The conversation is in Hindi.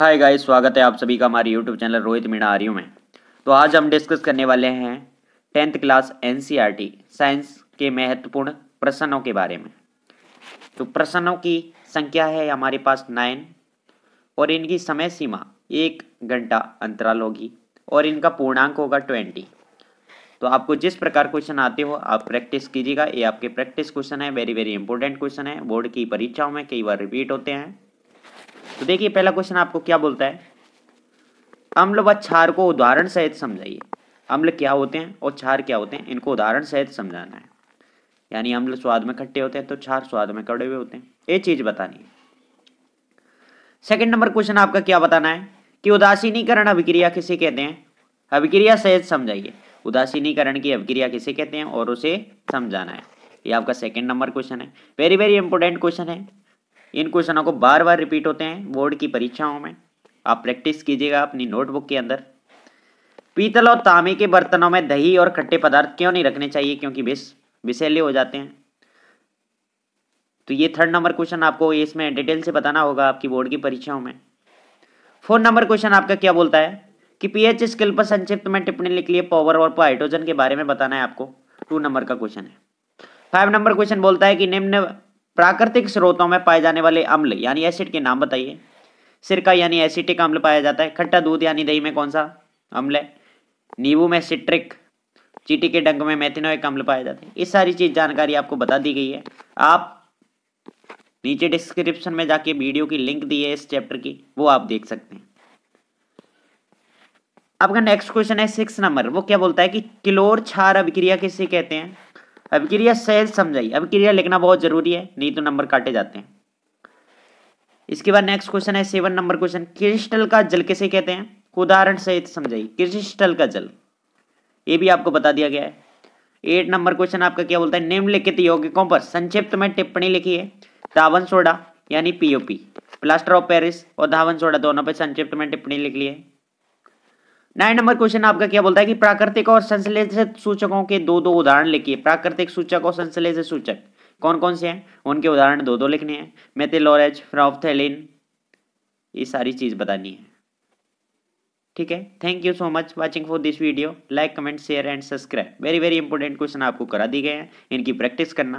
हाय गाइस स्वागत है आप सभी का हमारे यूट्यूब चैनल रोहित मीणा आर्यू में तो आज हम डिस्कस करने वाले हैं टेंथ क्लास एनसीईआरटी साइंस के महत्वपूर्ण प्रश्नों के बारे में तो प्रश्नों की संख्या है हमारे पास नाइन और इनकी समय सीमा एक घंटा अंतराल होगी और इनका पूर्णांक होगा ट्वेंटी तो आपको जिस प्रकार क्वेश्चन आते हो आप प्रैक्टिस कीजिएगा ये आपके प्रैक्टिस क्वेश्चन है वेरी वेरी इंपॉर्टेंट क्वेश्चन है बोर्ड की परीक्षाओं में कई बार रिपीट होते हैं तो देखिए पहला क्वेश्चन आपको क्या बोलता है अम्ल व क्षार को उदाहरण सहित समझाइए अम्ल क्या होते हैं और क्षार क्या होते हैं इनको उदाहरण सहित समझाना है यानी अम्ल स्वाद में खट्टे होते हैं तो क्षार स्वाद में कड़े हुए होते हैं ये चीज़ बतानी है सेकेंड नंबर क्वेश्चन आपका क्या बताना है कि उदासीनीकरण अभिक्रिया किसे कहते हैं अभिक्रिया सहित समझाइए उदासीनीकरण की अभिक्रिया किसे कहते हैं और उसे समझाना है ये आपका सेकेंड नंबर क्वेश्चन है वेरी वेरी इंपॉर्टेंट क्वेश्चन है इन क्वेश्चनों को बार बार रिपीट होते हैं बोर्ड की परीक्षाओं में आप प्रैक्टिस कीजिएगा अपनी नोटबुक के अंदर पीतल और तामे के बर्तनों में दही और खट्टे पदार्थ क्यों नहीं रखने चाहिए क्योंकि विष विषैले हो जाते हैं तो ये थर्ड नंबर क्वेश्चन आपको इसमें डिटेल से बताना होगा आपकी बोर्ड की परीक्षाओं में फोर्थ नंबर क्वेश्चन आपका क्या बोलता है कि पीएच स्किल पर संक्षिप्त में टिप्पणी लिख लिए पावर और हाइड्रोजन के बारे में बताना है आपको टू नंबर का क्वेश्चन है फाइव नंबर क्वेश्चन बोलता है कि निम्न प्राकृतिक स्रोतों में पाए जाने वाले अम्ल यानी एसिड के नाम बताइए सिरका यानी एसिटिक अम्ल पाया जाता है खट्टा दूध यानी दही में कौन सा अम्ल है नींबू में सिट्रिक चीटी के डंक में मेथिनोइक अम्ल पाए जाते हैं इस सारी चीज़ जानकारी आपको बता दी गई है आप नीचे डिस्क्रिप्शन में जाके वीडियो की लिंक दी है इस चैप्टर की वो आप देख सकते हैं आपका नेक्स्ट क्वेश्चन है सिक्स नंबर वो क्या बोलता है कि किलोर छार अभिक्रिया किसे कहते हैं अभिक्रिया सहज समझाई अभिक्रिया लिखना बहुत जरूरी है नहीं तो नंबर काटे जाते हैं इसके बाद नेक्स्ट क्वेश्चन है सेवन नंबर क्वेश्चन क्रिस्टल का जल किसे कहते हैं उदाहरण सहित समझाइए क्रिस्टल का जल ये भी आपको बता दिया गया है एट नंबर क्वेश्चन आपका क्या बोलता है निम्नलिखित यौगिकों पर संक्षिप्त में टिप्पणी लिखी है धावन सोडा यानी पीओपी प्लास्टर ऑफ पेरिस और धावन सोडा दोनों पर संक्षिप्त में टिप्पणी लिख ली है नाइन नंबर क्वेश्चन आपका क्या बोलता है कि प्राकृतिक और संश्लेषित सूचकों के दो दो उदाहरण लिखिए प्राकृतिक सूचक और संश्लेषित सूचक कौन कौन से हैं उनके उदाहरण दो दो लिखने हैं मेथिलोरेज फ्रॉफ्थेलिन ये सारी चीज़ बतानी है ठीक है thank you so much watching for this video like comment share and subscribe very very important question आपको करा दिए गए हैं इनकी प्रैक्टिस करना